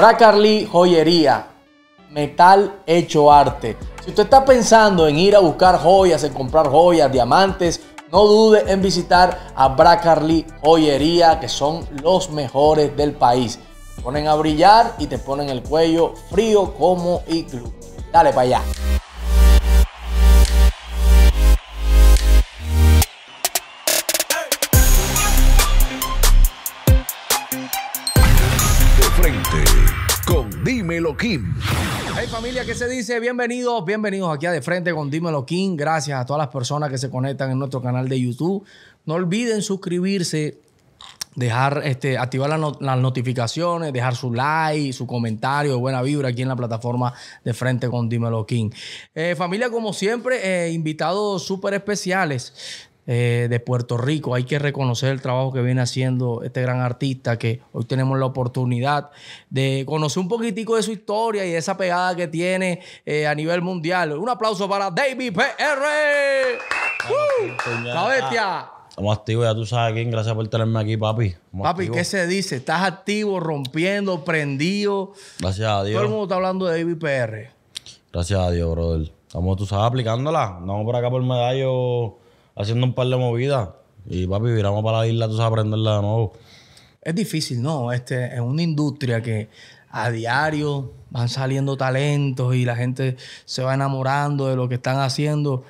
Bracarly Joyería, metal hecho arte. Si usted está pensando en ir a buscar joyas, en comprar joyas, diamantes, no dude en visitar a Bracarly Joyería, que son los mejores del país. ponen a brillar y te ponen el cuello frío como iglú. Dale para allá. Kim. Hey familia, ¿qué se dice? Bienvenidos, bienvenidos aquí a De Frente con Dímelo Kim. Gracias a todas las personas que se conectan en nuestro canal de YouTube. No olviden suscribirse, dejar, este, activar las notificaciones, dejar su like, su comentario buena vibra aquí en la plataforma De Frente con Dímelo Kim. Eh, familia, como siempre, eh, invitados súper especiales. Eh, de Puerto Rico. Hay que reconocer el trabajo que viene haciendo este gran artista que hoy tenemos la oportunidad de conocer un poquitico de su historia y esa pegada que tiene eh, a nivel mundial. Un aplauso para David PR. ¡Uh! La bestia. Estamos activos, ya tú sabes quién. Gracias por tenerme aquí, papi. papi, ¿qué se dice? Estás activo, rompiendo, prendido. Gracias a Dios. Todo el mundo está hablando de David PR. Gracias a Dios, brother. Estamos, tú sabes, aplicándola. Vamos por acá por el medallo haciendo un par de movidas. Y papi, viramos para la isla, tú aprenderla de nuevo. Es difícil, ¿no? Este, es una industria que a diario van saliendo talentos y la gente se va enamorando de lo que están haciendo,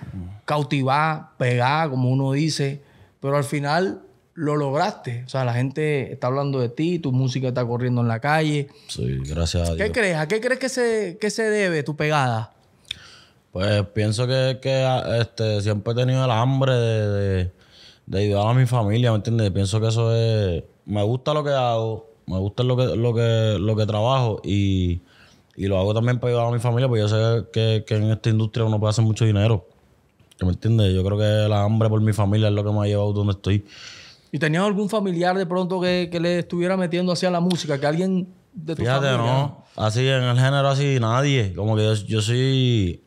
cautivar, pegar, como uno dice, pero al final lo lograste. O sea, la gente está hablando de ti, tu música está corriendo en la calle. Sí, gracias a Dios. ¿Qué crees? ¿A qué crees que que se debe tu pegada? Pues pienso que, ah, este, siempre he tenido el hambre de, ayudar a mi familia, ¿me entiendes? Pienso que eso es... Me gusta lo que hago, me gusta lo que, lo que, lo que trabajo y, lo hago también para ayudar a mi familia, porque yo sé que, en esta industria uno puede hacer mucho dinero. ¿Me entiendes? Yo creo que el hambre por mi familia es lo que me ha llevado donde estoy. ¿Y tenías algún familiar de pronto que, le estuviera metiendo hacia la música? Que alguien de tu Fíjate, no. Así, en el género así, nadie. Como que yo, yo soy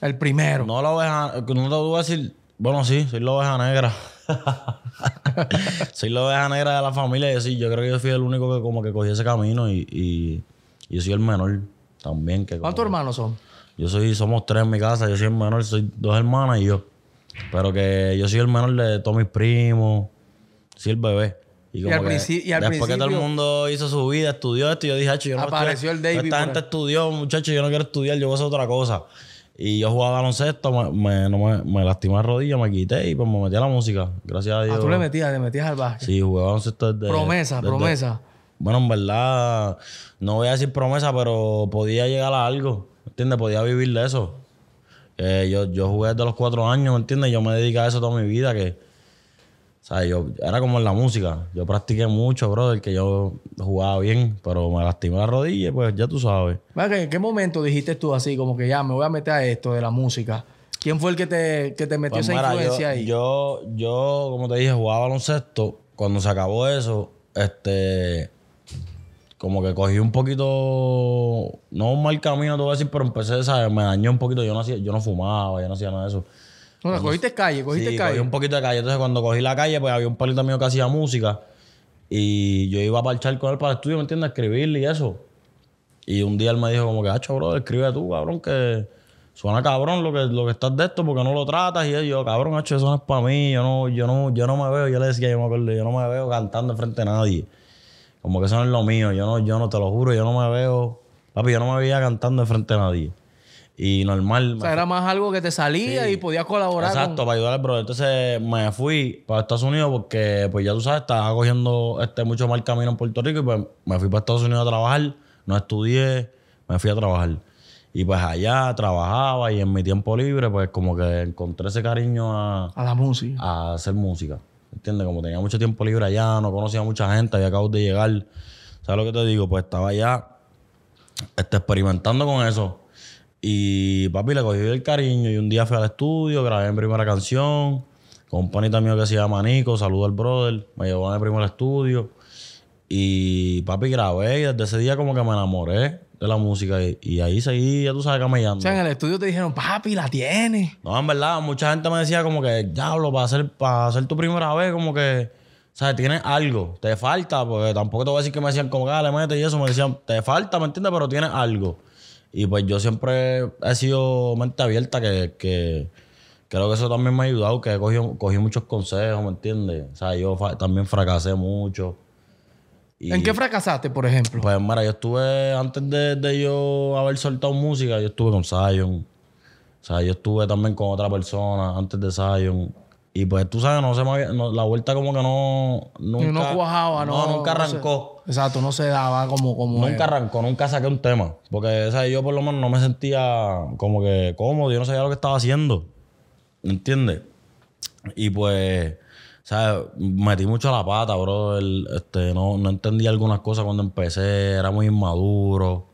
el primero. No la oveja, no te voy decir, bueno, sí, soy la oveja negra. soy la oveja negra de la familia y sí, yo creo que yo fui el único que como que cogí ese camino y, y, yo soy el menor también. Que ¿Cuántos hermanos son? Yo soy, somos tres en mi casa, yo soy el menor, soy dos hermanas y yo. Pero que yo soy el menor de todos mis primos, soy el bebé. Y, al, principio y al después que todo el mundo hizo su vida, estudió esto, yo dije, yo no Apareció el David. Esta gente estudió, muchachos, yo no quiero estudiar, yo voy a hacer otra cosa. Y yo jugaba baloncesto, me, me, me, lastimé la rodilla, me quité y pues me metí a la música. Gracias a Dios. Ah, tú le metías, le metías al básquet. Sí, jugaba baloncesto desde. Promesa, promesa. Bueno, en verdad, no voy a decir promesa, pero podía llegar a algo. ¿Entiendes? Podía vivir de eso. Eh, yo, yo jugué desde los cuatro años, ¿me entiendes? Yo me dediqué a eso toda mi vida, que o sea, yo era como en la música. Yo practiqué mucho, bro brother, que yo jugaba bien, pero me lastimé la rodilla, pues ya tú sabes. ¿En qué momento dijiste tú así, como que ya me voy a meter a esto de la música? ¿Quién fue el que te, te metió pues esa influencia ahí? Yo, yo, como te dije, jugaba baloncesto. Cuando se acabó eso, este. Como que cogí un poquito. No un mal camino, te voy a decir, pero empecé, Me dañé un poquito. Yo no, hacía, yo no fumaba, yo no hacía nada de eso cogiste calle, cogiste sí, calle. un poquito de calle. Entonces, cuando cogí la calle, pues había un palito mío que hacía música. Y yo iba a parchar con él para el estudio, ¿me entiendes? escribirle y eso. Y un día él me dijo, como que, hacho, bro, escribe tú, cabrón, que suena cabrón lo que, lo que estás de esto porque no lo tratas. Y yo, cabrón, hacho, eso no es para mí. Yo no, yo, no, yo no me veo. Yo le decía, yo me acuerdo, yo no me veo cantando frente a nadie. Como que eso no es lo mío. Yo no, yo no, te lo juro, yo no me veo. Papi, yo no me veía cantando frente a nadie y normal. O sea, era más algo que te salía y podías colaborar. Exacto, para ayudar al Entonces me fui para Estados Unidos porque, pues ya tú sabes, estaba cogiendo este, mucho mal camino en Puerto Rico y pues me fui para Estados Unidos a trabajar. No estudié, me fui a trabajar. Y pues allá trabajaba y en mi tiempo libre, pues como que encontré ese cariño a. A la música. A hacer música. ¿Entiendes? Como tenía mucho tiempo libre allá, no conocía a mucha gente, había acabado de llegar. ¿Sabes lo que te digo? Pues estaba allá este, experimentando con eso y papi le cogió el cariño y un día fui al estudio, grabé mi primera canción con un panita mío que se llama Nico, saludo al brother, me llevó a mi primer estudio y papi grabé y desde ese día como que me enamoré de la música y, ahí seguí, ya tú sabes, camellando. O sea, en el estudio te dijeron, papi, la tienes. No, en verdad, mucha gente me decía como que, diablo, para hacer, para hacer tu primera vez, como que, o sea, tienes algo, te falta, porque tampoco te voy a decir que me decían como que, ah, le y eso, me decían, te falta, ¿me entiendes? Pero tienes algo. Y pues yo siempre he sido mente abierta, que, creo que eso también me ha ayudado, que he cogido, cogí muchos consejos, ¿me entiendes? O sea, yo también fracasé mucho. ¿En qué fracasaste, por ejemplo? Pues mira, yo estuve, antes de, yo haber soltado música, yo estuve con Zion. O sea, yo estuve también con otra persona antes de Zion. Y pues tú sabes, no se la vuelta como que no... Nunca, no cuajaba, no. No, nunca arrancó. Exacto, no se daba como... como nunca arrancó, nunca saqué un tema. Porque ¿sabes? yo por lo menos no me sentía como que cómodo, yo no sabía lo que estaba haciendo. ¿Entiendes? Y pues, ¿sabes? Metí mucho la pata, bro. Este, no, no entendía algunas cosas cuando empecé, era muy inmaduro,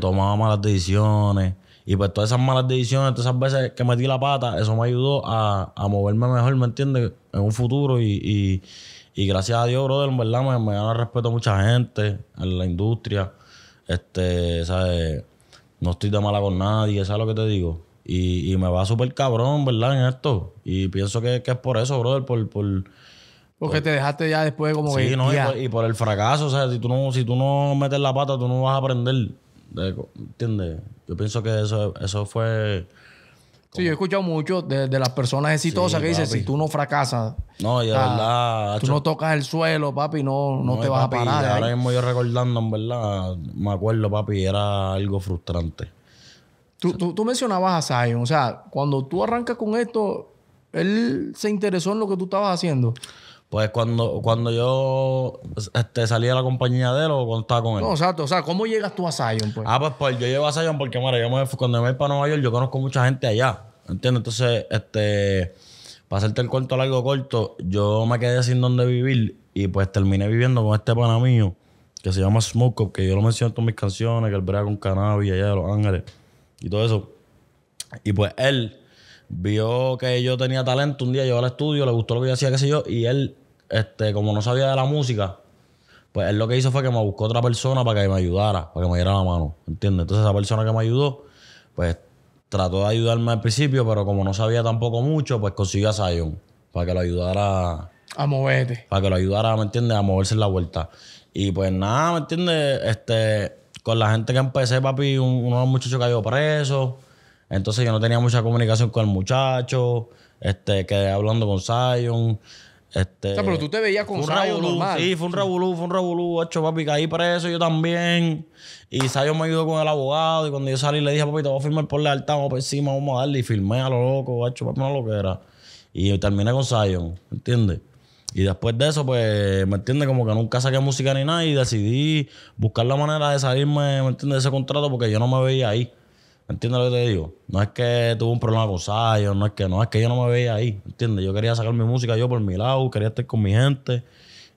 tomaba malas decisiones. Y pues todas esas malas decisiones, todas esas veces que metí la pata, eso me ayudó a, moverme mejor, ¿me entiendes? En un futuro y y gracias a Dios, brother, verdad me, me respeto a mucha gente en la industria. Este, ¿sabes? No estoy de mala con nadie, ¿sabes lo que te digo? Y, me va súper cabrón, ¿verdad? En esto. Y pienso que, es por eso, brother, por, por porque te dejaste ya después como y por, el fracaso, o sea, si tú, no, si tú no metes la pata, tú no vas a aprender. ¿Entiendes? Yo pienso que eso, eso fue Sí, yo he escuchado mucho de, las personas exitosas que dicen, si tú no fracasas, no, y ah, verdad, tú no tocas el suelo, papi, no, no, te vas a parar. Ahora mismo yo recordando, en verdad, me acuerdo, papi, era algo frustrante. Tú, mencionabas a Zion, o sea, cuando tú arrancas con esto, él se interesó en lo que tú estabas haciendo. Pues cuando, cuando yo este, salí de la compañía de él o cuando estaba con él. No, exacto. O sea, ¿cómo llegas tú a Zion? Pues? Ah, pues, pues, yo llego a Zion porque, mira, yo cuando me voy para Nueva York, yo conozco mucha gente allá. ¿Entiendes? Entonces, este, para hacerte el cuento largo, corto, yo me quedé sin dónde vivir y pues terminé viviendo con este pana mío que se llama Smoke que yo lo menciono en todas mis canciones, que el Brea con cannabis allá de Los Ángeles y todo eso. Y pues él vio que yo tenía talento, un día llegó al estudio, le gustó lo que yo hacía, qué sé yo, y él, este, como no sabía de la música, pues él lo que hizo fue que me buscó otra persona para que me ayudara, para que me diera la mano, ¿entiendes? Entonces esa persona que me ayudó, pues trató de ayudarme al principio, pero como no sabía tampoco mucho, pues consiguió a Sion para que lo ayudara. A moverte. Para que lo ayudara, ¿me entiendes? A moverse en la vuelta. Y pues nada, ¿me entiendes? Este, con la gente que empecé, papi, un, uno de los muchachos cayó preso. Entonces yo no tenía mucha comunicación con el muchacho. Este, quedé hablando con Sion. Este, pero tú te veías con Sayo Sí, fue un revolú, fue un revolú. Hecho, papi, caí preso, yo también. Y Sayo me ayudó con el abogado. Y cuando yo salí le dije, papi, te voy a firmar por la alta, vamos por encima, vamos a darle. Y firmé a lo loco, hecho, papi, no lo que era. Y terminé con Sayo, ¿entiendes? Y después de eso, pues, ¿me entiendes? Como que nunca saqué música ni nada y decidí buscar la manera de salirme, ¿me entiendes? De ese contrato porque yo no me veía ahí. ¿Entiendes lo que te digo? No es que tuvo un problema con Sayo. no es que no, es que yo no me veía ahí, ¿entiendes? Yo quería sacar mi música yo por mi lado, quería estar con mi gente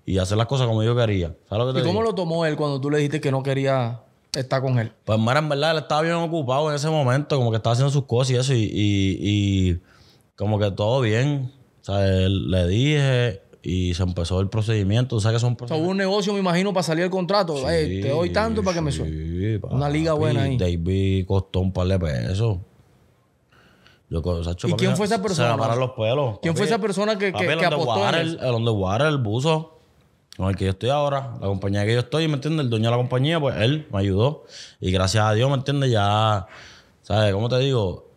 y hacer las cosas como yo quería. lo ¿Y cómo lo tomó él cuando tú le dijiste que no quería estar con él? Pues mira, en verdad él estaba bien ocupado en ese momento, como que estaba haciendo sus cosas y eso, y, como que todo bien. O sea, él, le dije y se empezó el procedimiento. O sea que son un negocio, me imagino, para salir el contrato. Eh, te doy tanto para que me suelte Una liga buena ahí. David costó un par de pesos. Yo, ¿Y quién fue esa persona? Se los pelos. ¿Quién fue esa persona que, apostó el apostó? el el buzo, con el que yo estoy ahora, la compañía que yo estoy, ¿me entiendes? El dueño de la compañía, pues él me ayudó. Y gracias a Dios, ¿me entiendes? Ya, ¿sabes? ¿Cómo te digo?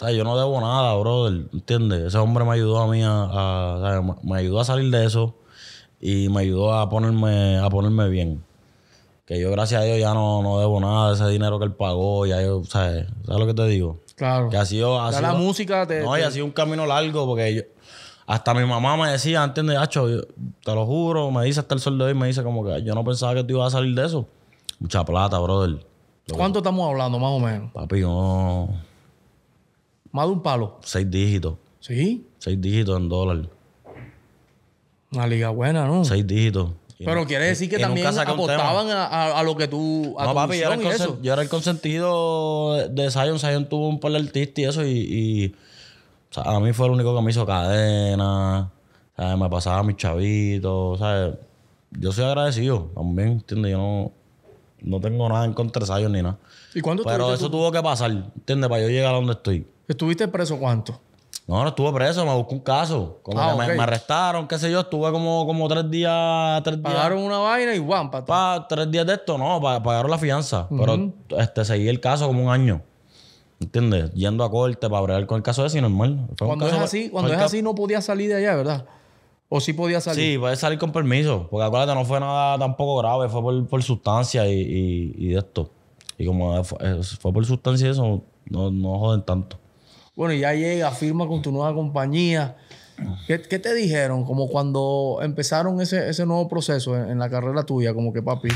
O sea, yo no debo nada, brother, ¿entiendes? Ese hombre me ayudó a mí a, me ayudó a salir de eso y me ayudó a ponerme, a ponerme bien. Que yo, gracias a Dios, ya no, no debo nada de ese dinero que él pagó, ya yo, ¿sabes? ¿Sabes lo que te digo? Claro. Que ha sido... Ha la música No, y ha sido un camino largo porque yo, hasta mi mamá me decía antes te lo juro, me dice hasta el sol de hoy, me dice como que yo no pensaba que tú ibas a salir de eso. Mucha plata, brother. ¿Cuánto estamos hablando, más o menos? Papi, no... ¿Más de un palo? Seis dígitos. ¿Sí? Seis dígitos en dólar. Una liga buena, ¿no? Seis dígitos. Pero quiere decir que también apostaban a, lo que tú. A no, yo era, y eso. yo era, el consentido de Zion. Zion tuvo un par de artistas y eso. Y, a mí fue el único que me hizo cadena. Me pasaba a mis chavitos. Yo soy agradecido también, ¿entiendes? Yo no, tengo nada en contra de Zion ni nada. ¿Y cuándo Pero eso tuvo que pasar, ¿entiendes? Para yo llegar a donde estoy. ¿Estuviste preso cuánto? No, no estuve preso, me buscó un caso. Ah, me, arrestaron, qué sé yo, estuve como, como tres días. pagaron una vaina y guampa? para Tres días de esto, no, pagaron la fianza. Pero este, seguí el caso como un año. ¿Entiendes? Yendo a corte para bregar con el caso de ese normal. cuando es así, cuando es así no podía salir de allá, ¿verdad? ¿O sí podía salir? Sí, podía salir con permiso. Porque acuérdate, no fue nada tampoco grave, fue por, sustancia y, de esto. Y como fue, por sustancia y eso, no, no joden tanto. Bueno, ya llega, firma con tu nueva compañía. ¿Qué, te dijeron? Como cuando empezaron ese, ese nuevo proceso en, la carrera tuya, como que papi,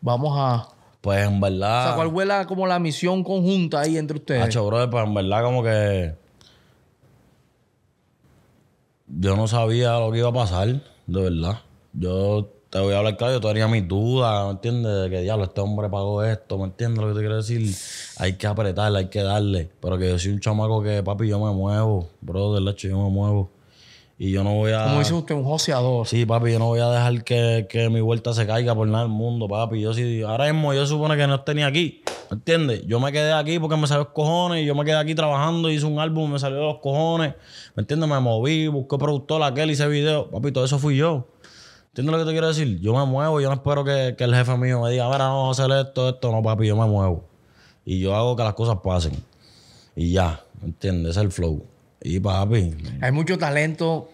vamos a. Pues en verdad. O sea, ¿cuál fue la, como la misión conjunta ahí entre ustedes? Hacho, brother, pues en verdad, como que. Yo no sabía lo que iba a pasar, de verdad. Yo te voy a hablar claro, yo todavía mis dudas, ¿me entiendes? De que diablo, este hombre pagó esto, ¿me entiendes lo que te quiero decir? Hay que apretarle, hay que darle. Pero que yo soy un chamaco que, papi, yo me muevo, brother, hecho, yo me muevo. Y yo no voy a. Como dice usted, un joseador. Sí, papi, yo no voy a dejar que, mi vuelta se caiga por nada del mundo, papi. Yo si, ahora mismo yo supone que no esté ni aquí. ¿Me entiendes? Yo me quedé aquí porque me salió los cojones. Y yo me quedé aquí trabajando, hice un álbum, me salió los cojones. ¿Me entiendes? Me moví, busqué productor aquel, hice video. Papi, todo eso fui yo. ¿Entiendes lo que te quiero decir? Yo me muevo, yo no espero que, el jefe mío me diga, a ver, no, vamos a hacer esto, esto, no, papi, yo me muevo. Y yo hago que las cosas pasen. Y ya, ¿entiendes? es el flow. Y papi. Hay mucho talento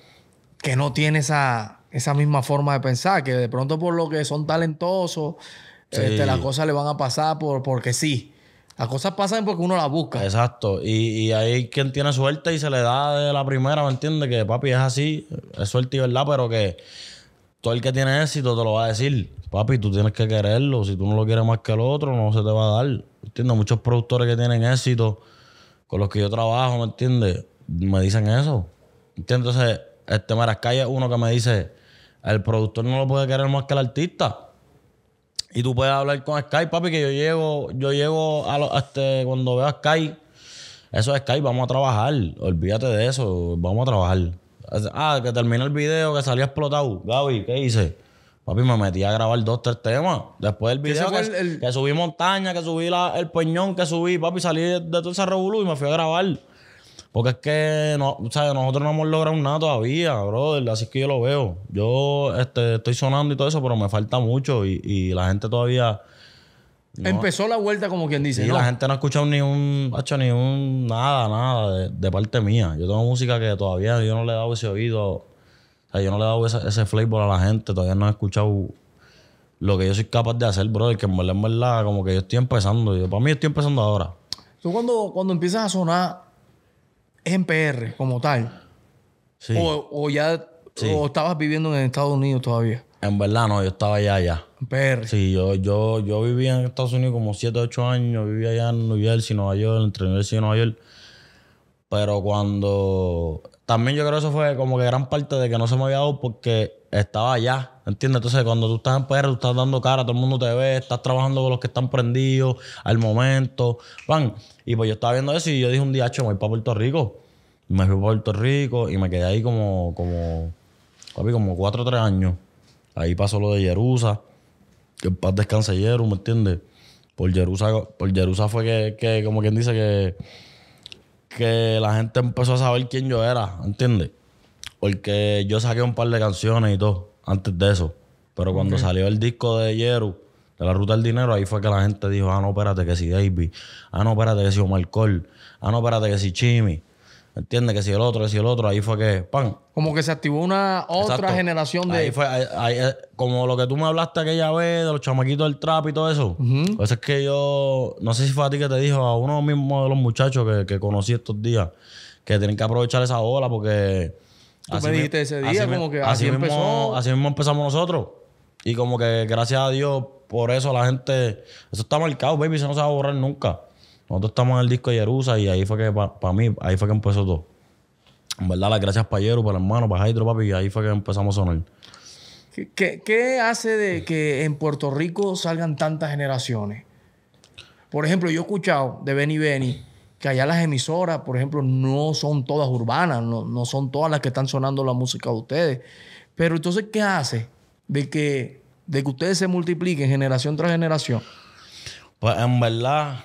que no tiene esa, misma forma de pensar, que de pronto por lo que son talentosos, este, las cosas le van a pasar por, porque sí. Las cosas pasan porque uno las busca. Exacto. Y, y hay quien tiene suerte y se le da de la primera, ¿me entiendes? Que papi es así, es suerte y verdad, pero que todo el que tiene éxito te lo va a decir. Papi, tú tienes que quererlo. Si tú no lo quieres más que el otro, no se te va a dar. Entiendo Muchos productores que tienen éxito, con los que yo trabajo, ¿me entiendes? Me dicen eso. Entonces, este Marascay es uno que me dice, el productor no lo puede querer más que el artista. Y tú puedes hablar con Sky, papi, que yo llevo, yo llego este, cuando veo a Sky, eso es Sky, vamos a trabajar. Olvídate de eso, vamos a trabajar. Ah, que termina el video que salía explotado. Gaby, ¿qué hice? Papi, me metí a grabar dos, tres temas. Después del video que, subí montaña, que subí el peñón, que subí, papi, salí de, todo ese revolú y me fui a grabar. Porque es que no, nosotros no hemos logrado nada todavía, bro, Así es que yo lo veo. Yo este, estoy sonando y todo eso, pero me falta mucho y, y la gente todavía Empezó la vuelta como quien dice. Y la gente no ha escuchado ni un, ni un nada, nada de, parte mía. Yo tengo música que todavía yo no le he dado ese oído, o sea, yo no le he dado ese, ese flavor a la gente, todavía no he escuchado lo que yo soy capaz de hacer, brother, que me verdad, en verdad, como que yo estoy empezando. Yo, para mí estoy empezando ahora. Tú cuando, cuando empiezas a sonar en PR como tal. Sí. O, ya o estabas viviendo en Estados Unidos todavía. En verdad, no, yo estaba allá, allá. perro? Sí, yo, yo, yo vivía en Estados Unidos como 7, 8 años, vivía allá en New Jersey, Nueva York, entre New Jersey y Nueva York. Pero cuando. También yo creo que eso fue como que gran parte de que no se me había dado porque estaba allá, ¿entiendes? Entonces, cuando tú estás en perro, tú estás dando cara, todo el mundo te ve, estás trabajando con los que están prendidos al momento, van. Y pues yo estaba viendo eso y yo dije un día, me voy para Puerto Rico. Me fui para Puerto Rico y me quedé ahí como, como, como cuatro o tres años. Ahí pasó lo de Jerusa. Que el paz descanse ¿me entiendes? Por Jerusa, fue que, como quien dice, que, que la gente empezó a saber quién yo era, ¿entiendes? Porque yo saqué un par de canciones y todo antes de eso. Pero cuando salió el disco de Yeru, de la ruta del dinero, ahí fue que la gente dijo, ah, no, espérate que si David, ah, no, espérate que si Omar Cole, ah, no, espérate que si Chimi. ¿Me entiendes? Que si el otro, que si el otro, ahí fue que, ¡pam! Como que se activó una otra generación de. Ahí fue, eh, como lo que tú me hablaste aquella vez, de los chamaquitos del trap y todo eso. Pues es que yo, no sé si fue a ti que te dijo, a uno mismo de los muchachos que, conocí estos días, que tienen que aprovechar esa ola porque. Tú así me dijiste ese día, como que así, empezó. así mismo empezamos nosotros. Y como que gracias a Dios, por eso la gente. Eso está marcado, baby, eso no se va a borrar nunca. Nosotros estamos en el disco de Yerusa y ahí fue que, para mí, ahí fue que empezó todo. En verdad, las gracias para Yeru, para el hermano, para Hydro, papi, y ahí fue que empezamos a sonar. ¿Qué, hace de que en Puerto Rico salgan tantas generaciones? Por ejemplo, yo he escuchado de Benny Benny que allá las emisoras, por ejemplo, no son todas urbanas, no, son todas las que están sonando la música de ustedes. Pero entonces, ¿qué hace de que, de que ustedes se multipliquen generación tras generación? Pues en verdad,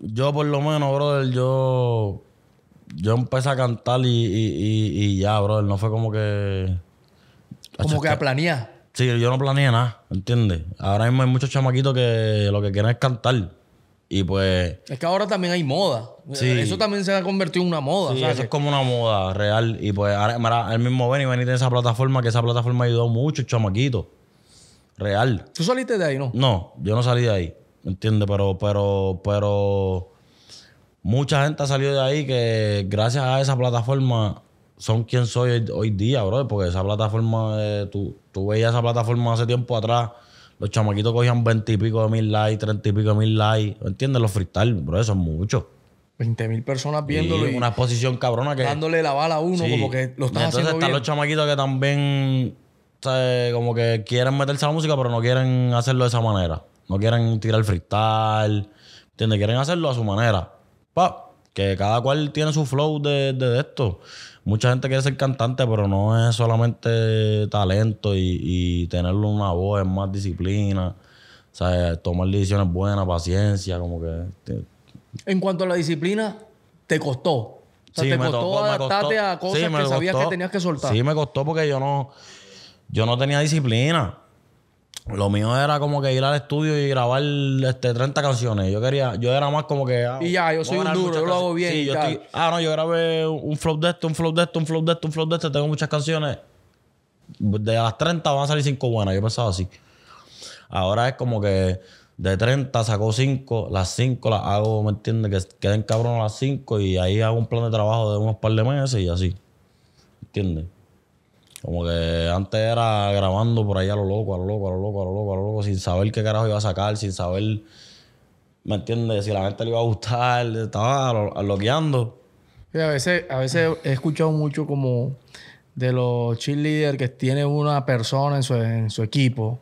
yo por lo menos, brother, yo, yo empecé a cantar y, y, y, ya, brother. No fue como que... Como que a planear. Sí, yo no planeé nada, ¿entiendes? Ahora mismo hay muchos chamaquitos que lo que quieren es cantar. Y pues. Es que ahora también hay moda. Sí. Eso también se ha convertido en una moda. Sí, eso es como una moda real. Y pues ahora, el mismo y venir en esa plataforma, que esa plataforma ayudó mucho, chamaquito. Real. ¿Tú saliste de ahí, no? No, yo no salí de ahí. ¿Me entiendes? Pero, pero, pero mucha gente ha salido de ahí que gracias a esa plataforma son quien soy hoy, día, bro. Porque esa plataforma, eh, tú, veías esa plataforma hace tiempo atrás. Los chamaquitos cogían 20 y pico de mil likes, 30 y pico de mil likes. ¿Me entiendes? Los freestyle, bro, eso es mucho. 20 mil personas viéndolo. y una exposición cabrona que. Dándole la bala a uno, como que lo están Entonces están los chamaquitos que también. Como que quieren meterse a la música, pero no quieren hacerlo de esa manera. No quieren tirar freestyle. ¿Entiendes? Quieren hacerlo a su manera. Pa, que cada cual tiene su flow de, esto. Mucha gente quiere ser cantante, pero no es solamente talento y, y una voz, es más disciplina. O sea, tomar decisiones buenas, paciencia, como que. En cuanto a la disciplina, te costó. te costó, adaptarte a cosas que sabías que tenías que soltar. Sí, me costó porque yo no, yo no tenía disciplina. Lo mío era como que ir al estudio y grabar este, 30 canciones. Yo quería, yo era más como que. Ah, y ya, yo soy un duro, yo lo hago bien. ah, no, yo grabé un flop de esto, un flop de esto, un flop de esto, un flop de esto. Tengo muchas canciones. De las 30 van a salir 5 buenas. Yo pensaba así. Ahora es como que de 30 saco 5, las 5 las hago, ¿me entiendes? Que queden cabrón las 5 y ahí hago un plan de trabajo de unos par de meses y así. ¿Entiendes? Como que antes era grabando por ahí a lo loco, a lo loco, a lo loco, a lo loco, a lo loco, sin saber qué carajo iba a sacar, sin saber, ¿me entiendes? Si la gente le iba a gustar, estaba bloqueando. a veces, a veces he escuchado mucho como de los cheerleaders que tiene una persona en su, equipo,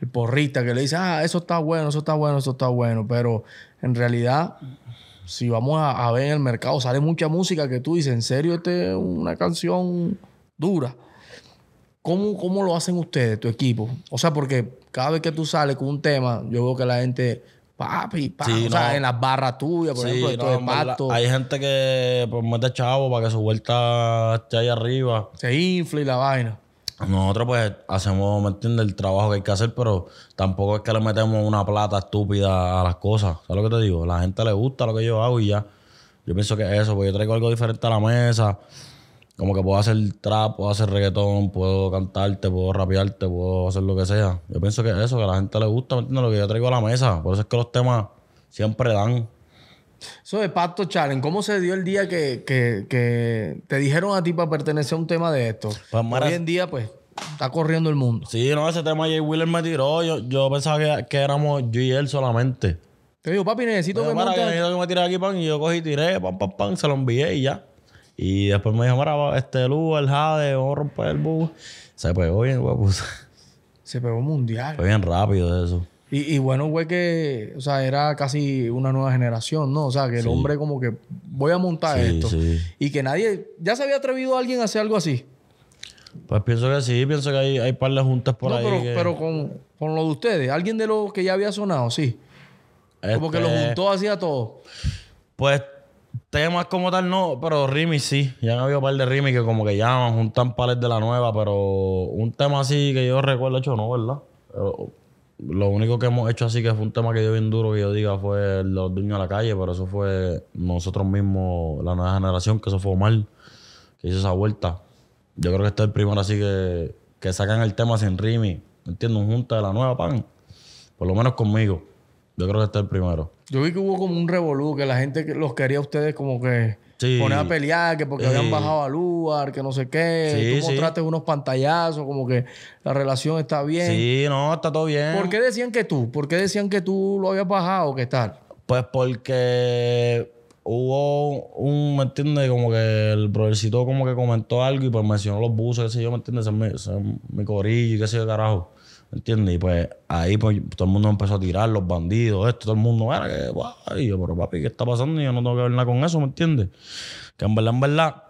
el porrita que le dice, ah, eso está bueno, eso está bueno, eso está bueno, pero en realidad si vamos a, a, ver en el mercado, sale mucha música que tú dices, en serio, esta es una canción dura. ¿Cómo, lo hacen ustedes, tu equipo? O sea, porque cada vez que tú sales con un tema, yo veo que la gente papi, o sea, en las barras tuyas, por ejemplo, pato. Hay gente que pues, mete chavo para que su vuelta esté ahí arriba. Se infla y la vaina. Nosotros, pues, hacemos, ¿me entiendes? El trabajo que hay que hacer, pero tampoco es que le metemos una plata estúpida a las cosas. ¿Sabes lo que te digo? La gente le gusta lo que yo hago y ya. Yo pienso que eso, porque yo traigo algo diferente a la mesa. Como que puedo hacer trap, puedo hacer reggaetón, puedo cantarte, puedo rapearte, puedo hacer lo que sea. Yo pienso que eso, que a la gente le gusta, ¿me entiendes? Lo que yo traigo a la mesa. Por eso es que los temas siempre dan. Eso de Pacto Challenge, ¿cómo se dio el día que, te dijeron a ti para pertenecer a un tema de esto? Pues, Hoy en día, pues, está corriendo el mundo. Sí, no, ese tema Jay Wheeler me tiró. Yo, yo pensaba que, éramos yo y él solamente. Te digo, papi, necesito que, necesito que me tires aquí, pan. Y yo cogí, y tiré, pam, pam, pam, se lo envié y ya. Y después me dijo, mira, este Lu, el Jade, vamos a el bus. Se pegó bien, güey, pues. Se pegó mundial. Fue bien rápido eso. Y, bueno, güey, que, o sea, era casi una nueva generación, ¿no? O sea, que el hombre como que, voy a montar esto. Y que nadie, ya se había atrevido a alguien a hacer algo así. Pues pienso que sí, pienso que hay, hay par de juntas por ahí. Pero, con, con, lo de ustedes, alguien de los que ya había sonado, sí. Como que lo este, juntó así a todos. Pues Temas como tal no, pero Rimi sí. Ya han habido un par de Rimi que como que llaman, juntan pales de la nueva, pero un tema así que yo recuerdo hecho no, ¿verdad? Uh, lo único que hemos hecho así que fue un tema que dio bien duro que yo diga fue los dueños de la calle, pero eso fue nosotros mismos, la nueva generación, que eso fue mal, que hizo esa vuelta. Yo creo que este el primero así que, que sacan el tema sin rimi, entiendo, un junta de la nueva pan. Por lo menos conmigo. Yo creo que está el primero. Yo vi que hubo como un revolú, que la gente los quería a ustedes como que sí. poner a pelear, que porque habían eh. bajado a Lugar, que no sé qué. Sí, tú mostraste unos pantallazos, como que la relación está bien. Sí, no, está todo bien. ¿Por qué decían que tú? ¿Por qué decían que tú lo habías bajado, qué tal? Pues porque hubo un, ¿me entiendes? Como que el progresito como que comentó algo y pues mencionó los buses, qué yo, ¿me entiendes? Ese es mi, corillo y qué sé yo, carajo. ¿Entiendes? Y pues ahí pues, todo el mundo empezó a tirar, los bandidos, esto, todo el mundo era que, y yo, pero papi, ¿qué está pasando? yo no tengo que ver nada con eso, ¿me entiendes? Que en verdad, en verdad,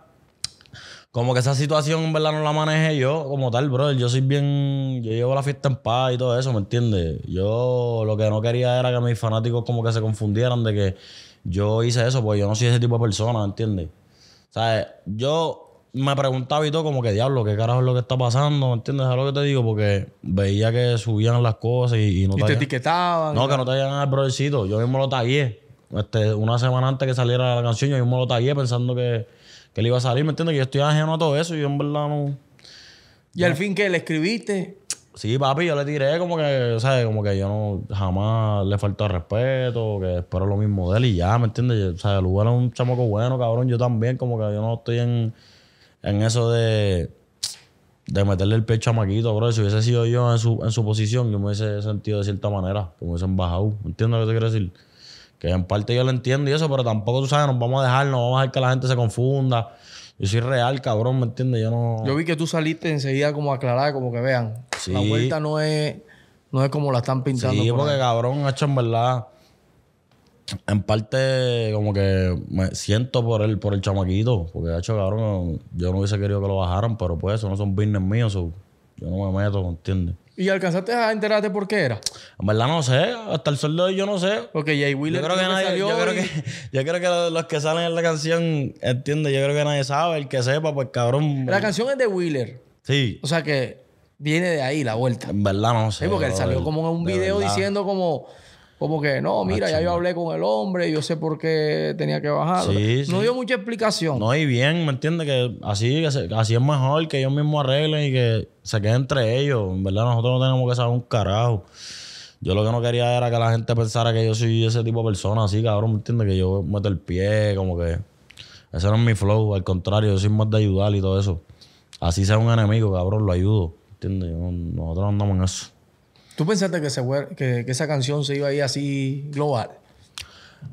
como que esa situación en verdad no la manejé yo como tal, bro. Yo soy bien, yo llevo la fiesta en paz y todo eso, ¿me entiendes? Yo lo que no quería era que mis fanáticos como que se confundieran de que yo hice eso, pues yo no soy ese tipo de persona, ¿me entiendes? O sea, yo me preguntaba y todo como que, diablo, ¿qué carajo es lo que está pasando? ¿Me entiendes? Es lo que te digo porque veía que subían las cosas y, y no ¿Y te etiquetaban. No, que no te llegan al Yo mismo lo tagué. Este, una semana antes que saliera la canción, yo mismo lo tagué pensando que, que le iba a salir, ¿me entiendes? Que yo estoy ajeno a todo eso y yo en verdad no... ¿Y al fin que le escribiste? Sí, papi, yo le tiré como que, O sea, Como que yo no jamás le falta respeto, que espero lo mismo de él y ya, ¿me entiendes? O sea, el lugar es un chamaco bueno, cabrón, yo también, como que yo no estoy en en eso de, de meterle el pecho a Maquito, bro. Si hubiese sido yo en su, en su posición, yo me hubiese sentido de cierta manera, como es embajado entiendo ¿Entiendes lo que te quiero decir? Que en parte yo lo entiendo y eso, pero tampoco tú sabes, nos vamos a dejar, no vamos a dejar que la gente se confunda. Yo soy real, cabrón, ¿me entiendes? Yo no. Yo vi que tú saliste enseguida como aclarada, como que vean. La vuelta no es, no es como la están pintando. Sí, porque cabrón, hecho en verdad en parte como que me siento por el, por el chamaquito, porque de hecho, cabrón, yo no hubiese querido que lo bajaran, pero pues eso no son business míos, yo no me meto, ¿entiendes? ¿Y alcanzaste a enterarte por qué era? En verdad no sé, hasta el sueldo yo no sé. Porque Jay Wheeler yo creo que, yo, creo que, los que salen en la canción, ¿entiendes? Yo creo que nadie sabe, el que sepa, pues cabrón. La canción es de Wheeler. Sí. O sea que viene de ahí la vuelta. En verdad no sé. Sí, porque salió como en un video diciendo como como que, no, ah, mira, ya yo hablé con el hombre, yo sé por qué tenía que bajar. no dio mucha explicación. No, y bien, ¿me entiendes? Que así, así es mejor que ellos mismos arreglen y que se queden entre ellos. En verdad, nosotros no tenemos que saber un carajo. Yo lo que no quería era que la gente pensara que yo soy ese tipo de persona, así, cabrón, ¿me entiendes? Que yo meto el pie, como que. Ese no es mi flow, al contrario, yo soy más de ayudar y todo eso. Así sea un enemigo, cabrón, lo ayudo. ¿Entiendes? Nosotros andamos en eso. ¿Tú pensaste que, que, esa canción se iba a ir así global?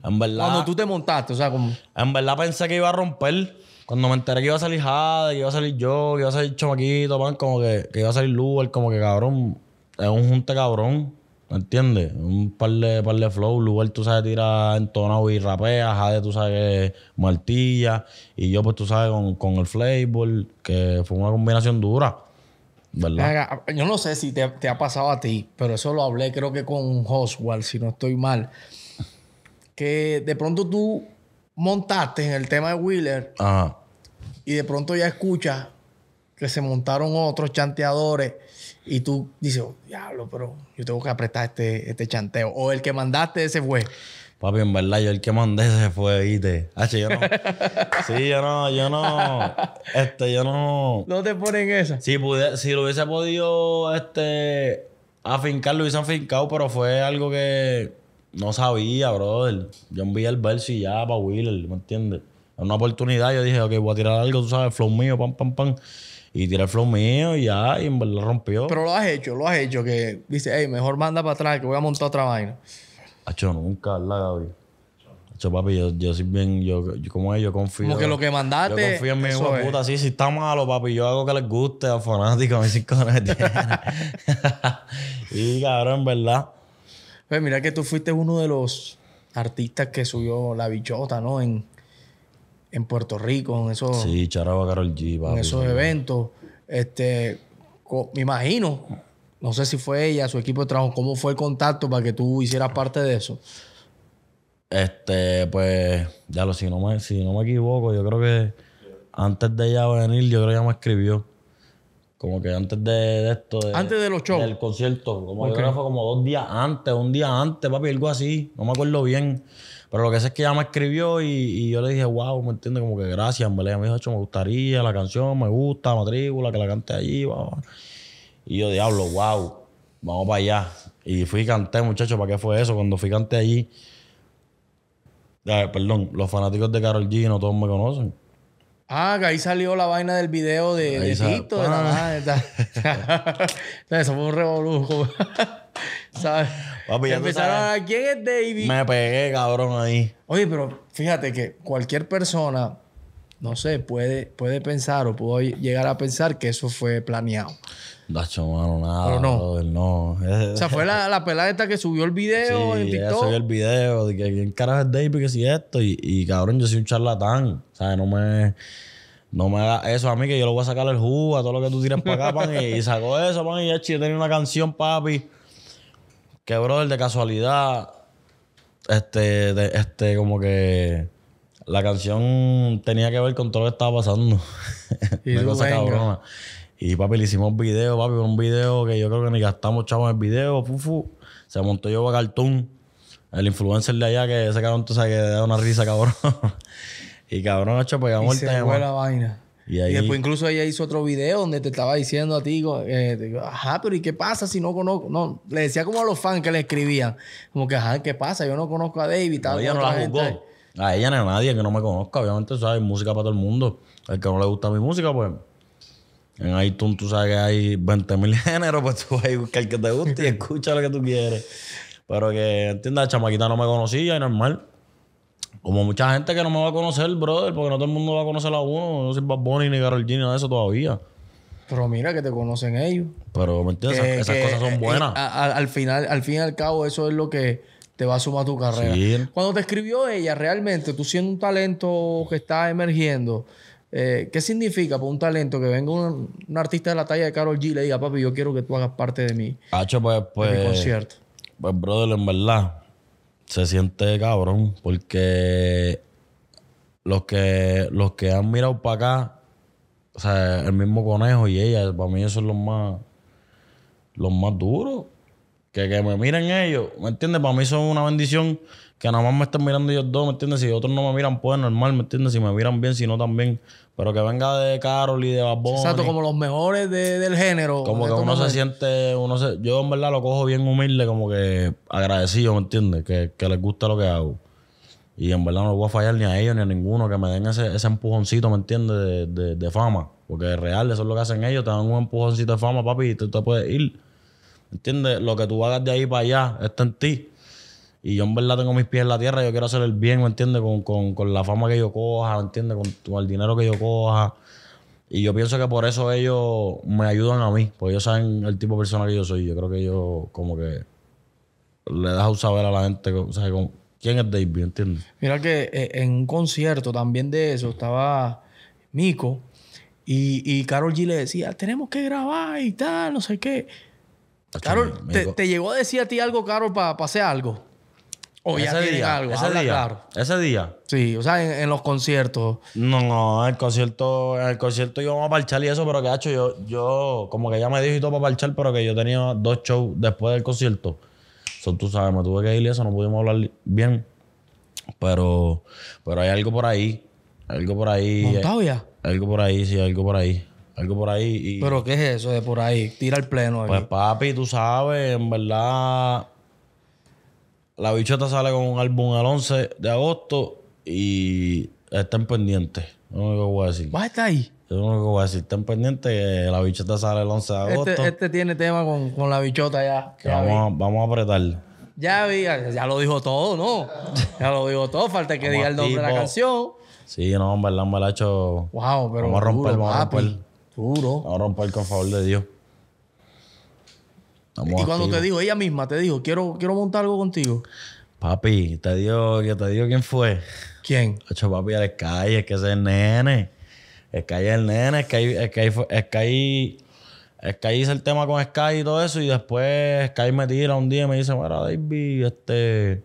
En verdad. Cuando tú te montaste, o sea, como. En verdad pensé que iba a romper. Cuando me enteré que iba a salir Jade, que iba a salir yo, que iba a salir Chomaquito, man, como que, que iba a salir Lugar, como que cabrón. Es un junte cabrón. ¿Me entiendes? Un par de, par de flow. Lugar, tú sabes, tira entonado y rapea. Jade, tú sabes, martilla. Y yo, pues, tú sabes, con, el flavor, que fue una combinación dura. Yo no sé si te, ha pasado a ti, pero eso lo hablé creo que con Oswald, si no estoy mal. Que de pronto tú montaste en el tema de Wheeler y de pronto ya escuchas que se montaron otros chanteadores y tú dices, ya oh, diablo, pero yo tengo que apretar este, este chanteo. O el que mandaste ese fue. Papi, en verdad, yo el que mandé se fue, ¿viste? H, yo no. sí, yo no, yo no. Este, yo no. No te ponen esa. Si, si lo hubiese podido este, afincar, lo hubiese afincado, pero fue algo que no sabía, brother. Yo envié el verso y ya para Wheeler, ¿me entiendes? En una oportunidad, yo dije, ok, voy a tirar algo, tú sabes, flow mío, pam, pam, pam. Y tiré el flow mío y ya, y en verdad rompió. Pero lo has hecho, lo has hecho, que dice, hey, mejor manda para atrás, que voy a montar otra vaina. Hacho, nunca, ¿verdad, Gaby? Hacho, papi, yo, yo soy bien, yo, yo como es, yo confío. Como que lo que mandaste. Yo confío en mi puta. Sí, si está malo, papi, yo hago que les guste a fanáticos, a mis cinco Y cabrón, ¿verdad? Pues mira que tú fuiste uno de los artistas que subió la bichota, ¿no? En, en Puerto Rico, en esos. Sí, Charaba Carol G, En esos eventos. Este, me imagino no sé si fue ella, su equipo de trabajo. ¿Cómo fue el contacto para que tú hicieras parte de eso? Este, pues, ya lo, si no me, si no me equivoco, yo creo que antes de ella venir, yo creo que ella me escribió. Como que antes de, esto. antes de los shows. Del concierto. Como que fue como dos días antes, un día antes, papi, algo así. No me acuerdo bien. Pero lo que sé es que ella me escribió y, yo le dije, wow, me entiende, como que gracias, en Me dijo, me gustaría la canción, me gusta, matrícula, que la cante allí, va. Y yo, diablo, wow, vamos para allá. Y fui y canté, muchachos, ¿para qué fue eso? Cuando fui canté allí, eh, perdón, los fanáticos de Carol G no todos me conocen. Ah, que ahí salió la vaina del video de, de Tito, de la ah. Eso fue un revolujo. ¿Sabes? Empezaron a quién es David. Me pegué, cabrón, ahí. Oye, pero fíjate que cualquier persona, no sé, puede, puede pensar o puede llegar a pensar que eso fue planeado. Dacho, mano, nada. Pero no. no. o sea, fue la, la pelada esta que subió el video sí, en TikTok. subió el video de que quién carajo es David, que si esto. Y, y, cabrón, yo soy un charlatán. O sea, no me. No me haga eso a mí, que yo lo voy a sacar el jugo a todo lo que tú tires para acá, pan. Y, sacó eso, pan. Y ya tenía una canción, papi. Que, brother, de casualidad. Este, este, como que. La canción tenía que ver con todo lo que estaba pasando. Y una cosa y papi, le hicimos un video, papi, un video que yo creo que ni gastamos chavos en el video, Se montó yo a Cartoon, el influencer de allá que ese cabrón, entonces, sabes que da una risa, cabrón. y cabrón, hecho, pegamos pues, el se Fue la vaina. Y, ahí... después incluso ella hizo otro video donde te estaba diciendo a ti, eh, ajá, pero ¿y qué pasa si no conozco? No, le decía como a los fans que le escribían, como que, ajá, ¿qué pasa? Yo no conozco a David. Tal, no, ella no la juzgó. A ella ni a nadie que no me conozca, obviamente, ¿sabes? Música para todo el mundo. El que no le gusta mi música, pues en iTunes tú sabes que hay 20.000 géneros, pues tú vas a buscar el que te guste y escucha lo que tú quieres. Pero que, entienda, chamaquita no me conocía y normal. Como mucha gente que no me va a conocer, brother, porque no todo el mundo va a conocer a uno. No soy Bad Bunny ni Carol Gini nada de eso todavía. Pero mira que te conocen ellos. Pero, ¿me entiendes? esas, cosas son eh, eh, buenas. al, final, al fin y al cabo, eso es lo que te va a sumar a tu carrera. Cuando te escribió ella, realmente, tú siendo un talento que está emergiendo, eh, ¿Qué significa para un talento que venga un, artista de la talla de Carol G y le diga, papi, yo quiero que tú hagas parte de mí? pues, mi pues, concierto. Pues, brother, en verdad, se siente cabrón porque los que, los que han mirado para acá, o sea, el mismo conejo y ella, para mí eso es lo más, los más duros. Que, que me miren ellos, ¿me entiendes? Para mí son una bendición que nada más me estén mirando ellos dos, ¿me entiendes? Si otros no me miran, pues normal, ¿me entiendes? Si me miran bien, si no también. Pero que venga de Carol y de Babón. Exacto, como los mejores del género. Como que uno se siente, uno yo en verdad lo cojo bien humilde, como que agradecido, ¿me entiendes? Que, que les gusta lo que hago. Y en verdad no les voy a fallar ni a ellos ni a ninguno que me den ese, empujoncito, ¿me entiendes? De, fama. Porque real, eso es lo que hacen ellos. Te dan un empujoncito de fama, papi, y tú te puedes ir. ¿Me entiendes? Lo que tú hagas de ahí para allá está en ti. Y yo en verdad tengo mis pies en la tierra, yo quiero hacer el bien, ¿me entiendes? Con, la fama que yo coja, ¿me entiendes? Con, el dinero que yo coja. Y yo pienso que por eso ellos me ayudan a mí, porque ellos saben el tipo de persona que yo soy. Yo creo que yo como que le dejo saber a la gente, o quién es David, ¿entiendes? Mira que eh, en un concierto también de eso estaba Mico. y, y Carol G le decía, tenemos que grabar y tal, no sé qué. Carol, te, llegó a decir a ti algo, Carol, para hacer algo? O ese día, Ese día, claro. Ese día. Sí, o sea, en, los conciertos. No, no, en el concierto, en el concierto íbamos a parchar y eso, pero que ha hecho yo, yo, como que ya me dijo y todo para parchar, pero que yo tenía dos shows después del concierto. Eso tú sabes, me tuve que ir y eso, no pudimos hablar bien. Pero, pero hay algo por ahí. Algo por ahí. ¿Montado ya? Algo por ahí, sí, algo por ahí. Algo por ahí. ¿Pero qué es eso de por ahí? Tira el pleno. ahí. Pues papi, tú sabes, en verdad la bichota sale con un álbum al 11 de agosto y estén pendientes. Es lo único que voy a decir. a estar ahí? Es lo único que voy a decir. Estén pendientes que eh, la bichota sale el 11 de este, agosto. Este, tiene tema con, con, la bichota ya. vamos, a, vamos, a, Ya, vi, ya, lo dijo todo, ¿no? ya lo dijo todo. Falta que diga el nombre de la canción. Sí, no, en verdad me la hecho. Wow, pero. Vamos a romper, el vamos a Vamos a romper con favor de Dios y cuando te digo ella misma te dijo, quiero, quiero montar algo contigo. Papi, te digo, yo te digo quién fue. ¿Quién? Ocho papi al Sky, es que ese es el nene. Sky es el nene, ahí, es que ahí hice el tema con Sky y todo eso. Y después Sky me tira un día y me dice, mira, David, este,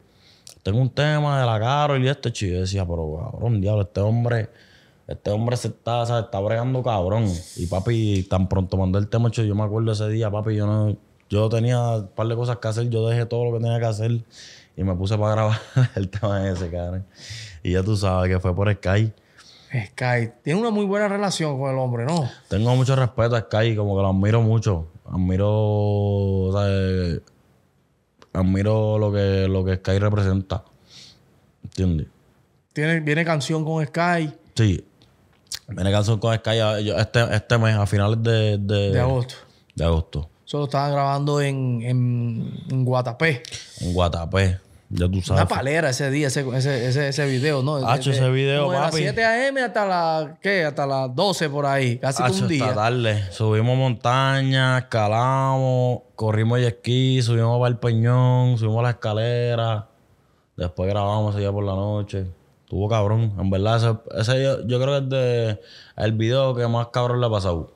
tengo un tema de la Carol y este chido. Yo decía, pero cabrón, diablo, este hombre, este hombre se está, está bregando cabrón. Y papi, tan pronto mandó el tema, yo me acuerdo ese día, papi, yo no yo tenía un par de cosas que hacer, yo dejé todo lo que tenía que hacer y me puse para grabar el tema ese, cara. Y ya tú sabes que fue por Sky. Sky, tiene una muy buena relación con el hombre, ¿no? Tengo mucho respeto a Sky, como que lo admiro mucho. Admiro, o sea, admiro lo que, lo que Sky representa. ¿Entiendes? ¿Tiene, viene canción con Sky. Sí. Viene canción con Sky este, este, mes, a finales de, de agosto. De agosto. Solo estaban grabando en, Guatapé. En Guatapé. Ya tú sabes. Una palera ese día, ese, ese, video, ¿no? ese video, papi. De las 7 a.m. hasta la ¿qué? Hasta las 12 por ahí, casi un día. Hasta tarde. Subimos montaña, escalamos, corrimos y esquí, subimos para el peñón, subimos la escalera. Después grabamos allá por la noche. Tuvo cabrón. En verdad, ese, yo, creo que es de, el video que más cabrón le ha pasado.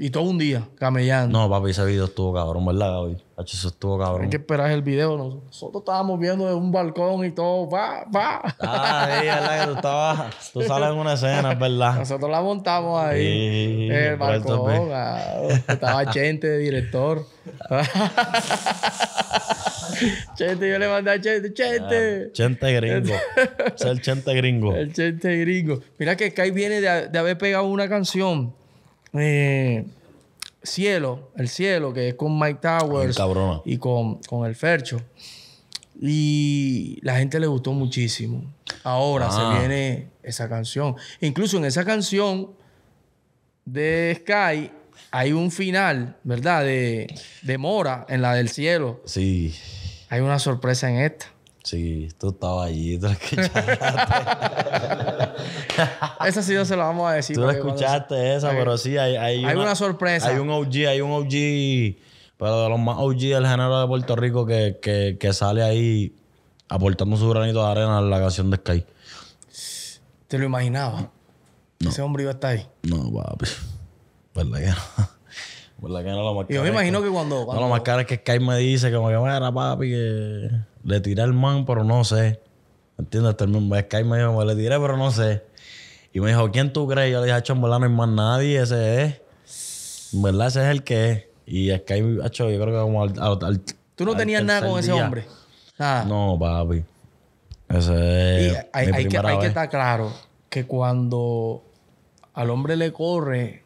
Y todo un día camellando. No, papi, ese video estuvo cabrón, ¿verdad, Gaby? Eso estuvo cabrón. Hay que esperar el video. Nosotros estábamos viendo de un balcón y todo. ¡Va, va! Ah, sí, verdad que tú estabas... Tú sales en una escena, ¿verdad? Nosotros la montamos ahí. en el balcón. Ah, estaba Chente de director. Chente, yo le mandé a Chente. ¡Chente! Ah, Chente gringo. es el Chente gringo. El Chente gringo. Mira que Kai viene de haber pegado una canción eh, cielo, el Cielo, que es con Mike Towers y con, con el Fercho. Y la gente le gustó muchísimo. Ahora se ah. viene esa canción. Incluso en esa canción de Sky hay un final, ¿verdad? De, de Mora en la del cielo. Sí. Hay una sorpresa en esta. Sí, tú estabas allí, tú lo escuchaste. esa sí no se la vamos a decir. Tú la escuchaste esa, pero sí, hay, hay, hay una, sorpresa. Hay un OG, hay un OG, pero de los más OG del género de Puerto Rico que, que, que sale ahí aportando su granito de arena a la canción de Sky. ¿Te lo imaginabas? Ese hombre iba a estar ahí. No, papi. ¿Verdad que no? ¿Verdad que no lo Yo me imagino que cuando, No, lo más caro es que Sky me dice como que, mira, papi, que le tiré al man, pero no sé. ¿Entiendes? Hasta el mismo Sky me dijo, pues, le tiré, pero no sé. Y me dijo, ¿quién tú crees? Yo le dije, hecho, en no hay más nadie, ese es. En verdad, ese es el que es. Y Sky, hecho, yo creo que como al, ¿Tú no tenías nada con ese hombre? No, papi. Ese es. Y hay, que, hay que estar claro que cuando al hombre le corre,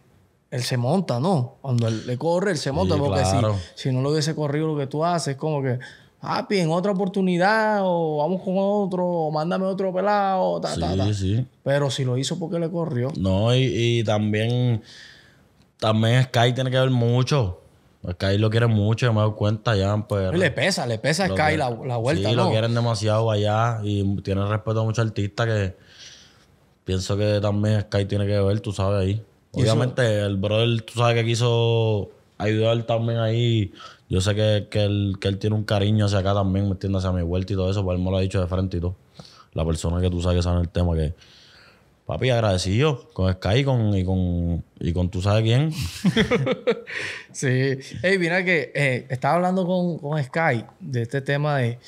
él se monta, ¿no? Cuando él le corre, él se monta. porque si, si, no lo hubiese corrido lo que tú haces, como que Ah, en otra oportunidad, o vamos con otro, o mándame otro pelado, ta, sí, ta, Sí. Pero si lo hizo, porque le corrió? No, y, también, también Sky tiene que ver mucho. Sky lo quiere mucho, yo me doy cuenta ya. Pues, le pesa, le pesa a Sky la, la, vuelta. Sí, lo quieren demasiado allá y tiene respeto a muchos artistas que pienso que también Sky tiene que ver, tú sabes ahí. Obviamente, el brother, tú sabes que quiso ayudar también ahí yo sé que, él, tiene un cariño hacia acá también, metiéndose a mi vuelta y todo eso, pero pues él me lo ha dicho de frente y todo. La persona que tú sabes que sabe el tema, que papi, agradecido con Sky y con, y con, y con tú sabes quién. sí. Ey, mira que eh, estaba hablando con, con, Sky de este tema de,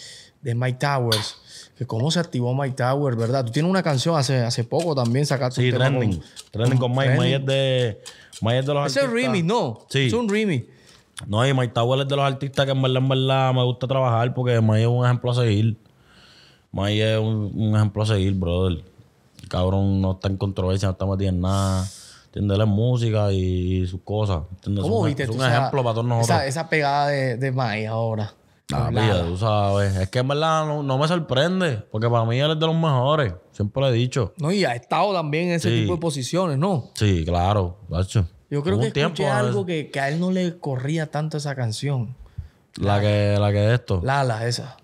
My Towers que cómo se activó My Tower, ¿verdad? Tú tienes una canción hace, hace poco también sacaste. Sí, un Trending. trending con Mike. de, los. Ese es remix, ¿no? Sí. Es un remix. No, y Mike es de los artistas que en verdad, me gusta trabajar porque May es un ejemplo a seguir. Mike es un, ejemplo a seguir, brother. El cabrón no está en controversia, no está metido en nada. tiene la música y sus cosas. ¿Cómo viste un ejemplo para todos nosotros. Esa, pegada de, de ahora. Ah, tú sabes. Es que en verdad no, me sorprende, porque para mí él es de los mejores, siempre lo he dicho. No, y ha estado también en ese tipo de posiciones, ¿no? Sí, claro, macho. Yo creo que escuché algo que, a él no le corría tanto esa canción. La, que, la que de esto. Lala, esa.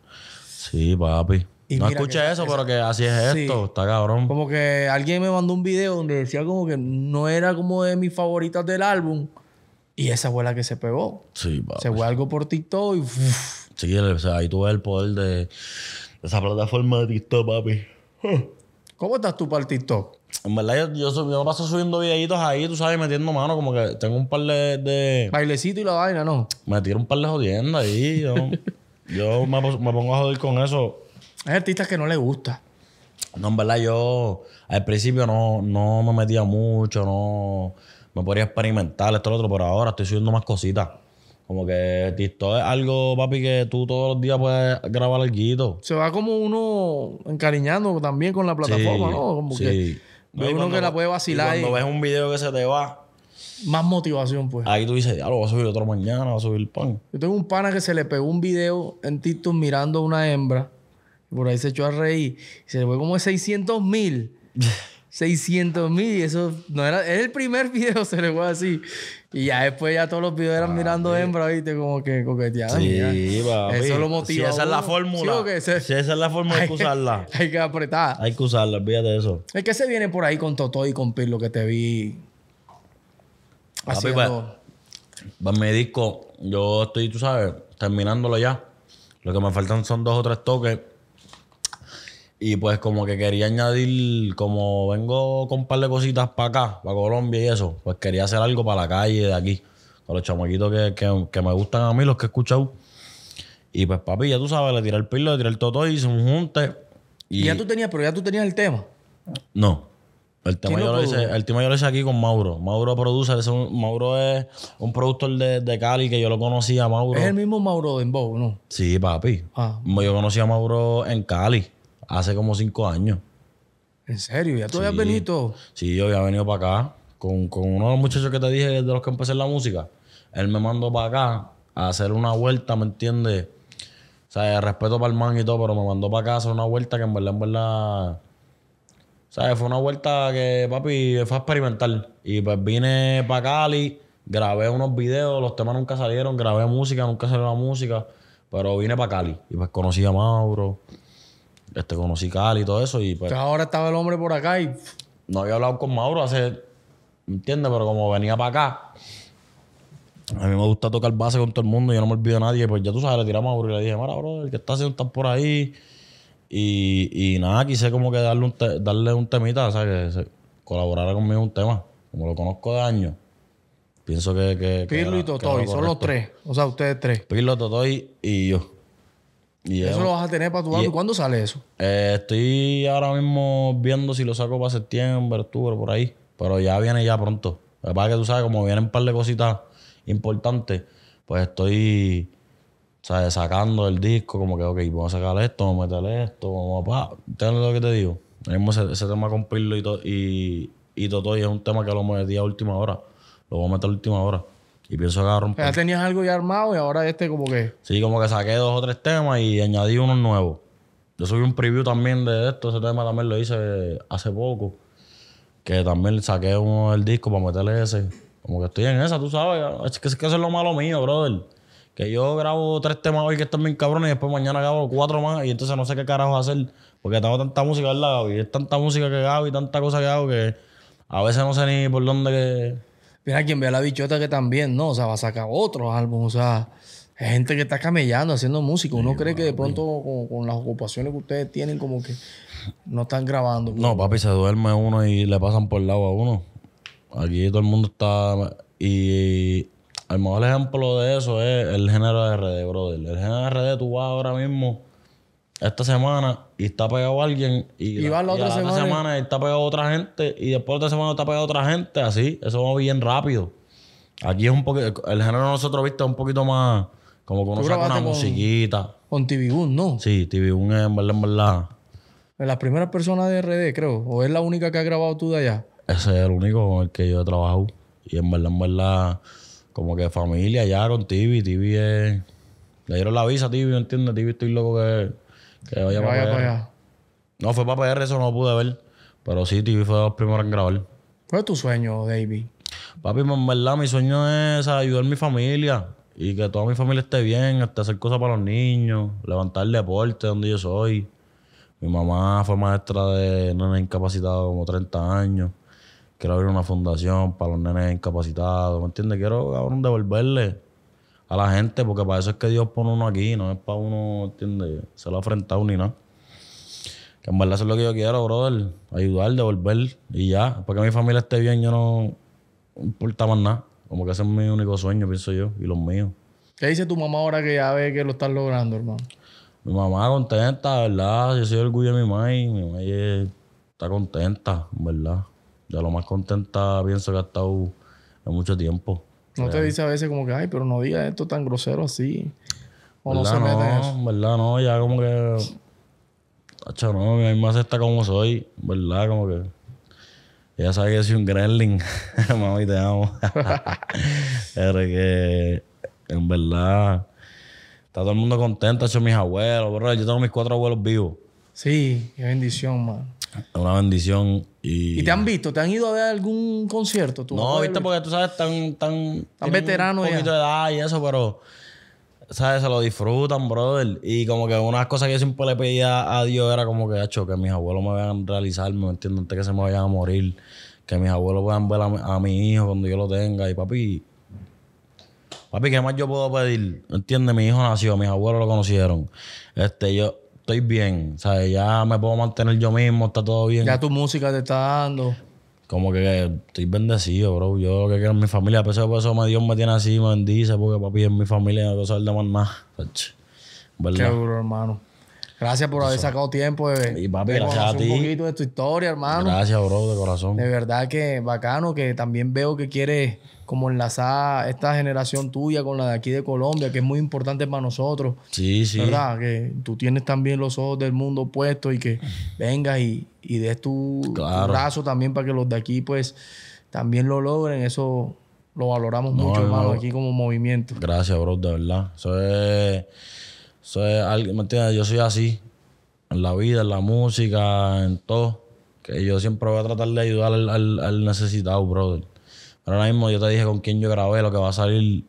Sí, papi. no escuché eso, pero que así es esto, está cabrón. Como que alguien me mandó un video donde decía como que no era como de mis favoritas del álbum. Y esa fue la que se pegó. Sí, papi. Se fue algo por TikTok y. Sí, o sea, ahí tuve el poder de, esa plataforma de TikTok, papi. ¿Cómo estás tú para el TikTok? En verdad, yo, yo, paso subiendo videitos ahí, tú sabes, metiendo mano, como que tengo un par de. Bailecito y la vaina, ¿no? Me tiro un par de jodiendo ahí. Yo, me, pongo a joder con eso. Hay artistas que no le gusta. No, en verdad, yo al principio no, no me metía mucho, no me podía experimentar, esto, lo otro, pero ahora estoy subiendo más cositas. Como que TikTok es algo, papi, que tú todos los días puedes grabar guito. Se va como uno encariñando también con la plataforma, ¿no? Como uno que la puede vacilar. Y cuando ves un video que se te va. Más motivación, pues. Ahí tú dices, ya lo voy a subir otro mañana, voy a subir pan. Yo tengo un pana que se le pegó un video en TikTok mirando a una hembra. por ahí se echó a reír. Y se le fue como 600 mil. 600 mil. Y eso no era. Es el primer video, se le fue así. Y ya después ya todos los videos eran mirando hembras hembra, viste, como que coqueteando. Sí, va. Eso lo motiva. Si esa es la fórmula. ¿sí esa es la fórmula, hay, que usarla. Hay que apretar. Hay que usarla, olvídate de eso. Es que se viene por ahí con Totó y con Pirlo que te vi. Así va, va mi disco. Yo estoy, tú sabes, terminándolo ya. Lo que me faltan son dos o tres toques. Y pues como que quería añadir, como vengo con un par de cositas para acá, para Colombia y eso, pues quería hacer algo para la calle de aquí, con los chamaquitos que, me gustan a mí, los que he escuchado. Y pues papi, ya tú sabes, le tiré el pilo, le tiré el toto y hice un junte. Y... Ya tú tenías, pero ya tú tenías el tema. No. El tema, yo lo hice, aquí con Mauro. Mauro produce, es un, Mauro es un productor de, Cali que yo lo conocía a Mauro. Es el mismo Mauro de Bow, ¿no? Sí, papi. Ah. Yo conocí a Mauro en Cali hace como cinco años. ¿En serio? ¿Ya tú habías venido? Sí, yo había venido para acá. Con, uno de los muchachos que te dije de los que empecé la música. Él me mandó para acá a hacer una vuelta, ¿me entiendes? O sea, respeto para el man y todo, pero me mandó para acá a hacer una vuelta que en verdad, en verdad. sea, Fue una vuelta que, papi, fue experimental. Y pues vine para Cali, grabé unos videos, los temas nunca salieron, grabé música, nunca salió la música. Pero vine para Cali y pues conocí a Mauro, este, conocí Cali y todo eso. Y pues, ahora estaba el hombre por acá y. No había hablado con Mauro hace. ¿Entiendes? Pero como venía para acá. A mí me gusta tocar base con todo el mundo, yo no me olvido de nadie. Pues ya tú sabes, le tiramos a Mauro y le dije, Mara, bro, el que está haciendo está por ahí. Y, y nada, quise como que darle un, darle un temita, o sea, que colaborara conmigo un tema. Como lo conozco de años, pienso que. que Pirlo y Totoy, son los tres, o sea, ustedes tres. Pirlo, Totoy y yo eso lo vas a tener para tu álbum. ¿Cuándo sale eso? Eh, estoy ahora mismo viendo si lo saco para septiembre, octubre, por ahí. Pero ya viene ya pronto. Lo que que tú sabes, como vienen un par de cositas importantes, pues estoy sacando el disco, como que, ok, vamos a sacar esto, vamos a meter esto, vamos a... ¿Entiendes lo que te digo? Tenemos ese, tema con Pirlo y, todo. y, y es un tema que lo metí a última hora. Lo voy a meter a última hora. Y pienso que va a romper. Ya tenías algo ya armado y ahora este como que... Sí, como que saqué dos o tres temas y añadí uno nuevo Yo subí un preview también de esto. Ese tema también lo hice hace poco. Que también saqué uno del disco para meterle ese. Como que estoy en esa, tú sabes. Es que, es eso es lo malo mío, brother. Que yo grabo tres temas hoy que están bien cabrones y después mañana grabo cuatro más y entonces no sé qué carajo hacer. Porque tengo tanta música al lado y es tanta música que hago y tanta cosa que hago que a veces no sé ni por dónde que Mira, quien vea la bichota que también, ¿no? O sea, va a sacar otro álbum. o sea, es gente que está camellando, haciendo música. Uno cree que de pronto con, las ocupaciones que ustedes tienen, como que no están grabando. No, pues. papi, se duerme uno y le pasan por el lado a uno. Aquí todo el mundo está... Y el mejor ejemplo de eso es el género de RD, brother. El género de RD, tú vas ahora mismo esta semana y está pegado alguien y, la, la, otra, semana. y está pegado otra gente y después de semana está pegado otra gente, así, eso va bien rápido. Aquí es un poquito, el género nosotros, viste, es un poquito más como que una musiquita. Con tv ¿no? Sí, tv es en verdad, en verdad. las primeras personas de RD, creo, o es la única que ha grabado tú de allá. Ese es el único con el que yo he trabajado. Y en verdad, en verdad, como que familia allá con TV, TV es... Le dieron la visa a TV, ¿entiendes? TV estoy loco que vaya, para, allá. No, fue para PR, eso no lo pude ver. Pero sí, TV fue los en grabar. ¿Cuál es tu sueño, David? Papi, pues, en verdad, mi sueño es ayudar a mi familia y que toda mi familia esté bien, este, hacer cosas para los niños, levantar el deporte donde yo soy. Mi mamá fue maestra de nenes incapacitados como 30 años. Quiero abrir una fundación para los nenes incapacitados, ¿me entiendes? Quiero, devolverle a la gente, porque para eso es que Dios pone uno aquí, no es para uno, ¿entiendes? Se lo ha enfrentado ni nada. Que en verdad es lo que yo quiero, brother. Ayudar, devolver y ya. Para que mi familia esté bien, yo no, no importa más nada. Como que ese es mi único sueño, pienso yo, y los míos. ¿Qué dice tu mamá ahora que ya ve que lo estás logrando, hermano? Mi mamá contenta, ¿verdad? Yo soy orgullo de mi mamá y mi mamá está contenta, ¿verdad? De lo más contenta pienso que ha estado en mucho tiempo. No te dice a veces como que, ay, pero no digas esto tan grosero así. O no se mete no, en eso. verdad, no, ya como que. Hacho, no, mi mamá está como soy, ¿verdad? Como que. Ella sabe que soy un gremlin. Mami, te amo. pero que. En verdad. Está todo el mundo contento, hecho mis abuelos, bro. Yo tengo mis cuatro abuelos vivos. Sí, qué bendición, man. Es una bendición y... te han visto? ¿Te han ido a ver algún concierto? ¿Tú no, viste, porque tú sabes, tan, tan, tan veterano. Un poquito de edad y eso, pero. ¿Sabes? Se lo disfrutan, brother. Y como que una de las cosas que yo siempre le pedía a Dios era como que, hecho, que mis abuelos me vean realizarme, ¿me entiendes? Antes que se me vayan a morir. Que mis abuelos puedan ver a, mi hijo cuando yo lo tenga. Y papi, Papi, ¿qué más yo puedo pedir? ¿Entiendes? Mi hijo nació, mis abuelos lo conocieron. Este, yo, estoy bien. O sea, ya me puedo mantener yo mismo, está todo bien. Ya tu música te está dando. Como que estoy bendecido, bro. Yo lo que quiero es mi familia. A pesar de eso, Dios me tiene así, me bendice, porque papi es mi familia, no quiero saber de más nada. ¿Verdad? Qué duro, hermano. Gracias por haber sacado tiempo de, y papi, gracias a ti. un poquito de tu historia, hermano. Gracias, bro, de corazón. De verdad que bacano, que también veo que quieres como enlazar esta generación tuya con la de aquí de Colombia, que es muy importante para nosotros. Sí, sí. ¿Verdad? Que tú tienes también los ojos del mundo puestos y que vengas y, y des tu, brazo también para que los de aquí, pues, también lo logren. Eso lo valoramos mucho, hermano, aquí como movimiento. Gracias, bro, de verdad. Eso es. Eso es alguien, ¿me entiendes? Yo soy así. En la vida, en la música, en todo. Que yo siempre voy a tratar de ayudar al, al, al necesitado, brother. Ahora mismo yo te dije con quién yo grabé, lo que va a salir.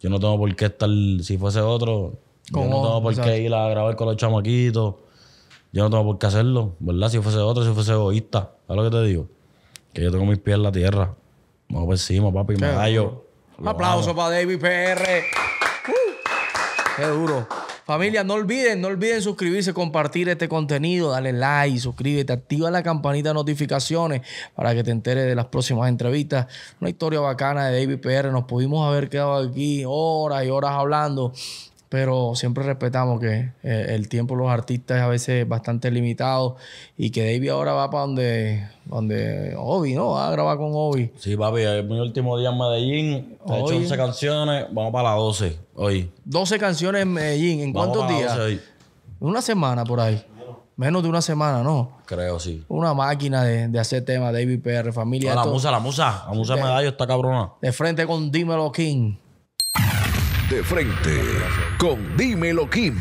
Yo no tengo por qué estar, si fuese otro, yo no tengo por qué ir a grabar con los chamaquitos. Yo no tengo por qué hacerlo, ¿verdad? Si fuese otro, si fuese egoísta. ¿Sabes lo que te digo? Que yo tengo mis pies en la tierra. Vamos por encima, papi, me Un aplauso para David PR. Uh. qué duro. Familia, no olviden, no olviden suscribirse, compartir este contenido, darle like, suscríbete, activa la campanita de notificaciones para que te enteres de las próximas entrevistas. Una historia bacana de David PR. Nos pudimos haber quedado aquí horas y horas hablando pero siempre respetamos que eh, el tiempo de los artistas es a veces bastante limitado y que David ahora va para donde, donde Obi, ¿no? Va a grabar con Obi. Sí, papi, es mi último día en Medellín. He hecho 11 canciones, vamos para las 12 hoy. 12 canciones en Medellín, ¿en cuántos días? Una semana por ahí. Menos de una semana, ¿no? Creo, sí. Una máquina de, de hacer temas, David PR, familia. la musa, la musa. La musa de, Medallo está cabrona. De frente con Dímelo King. De frente con Dímelo Kim.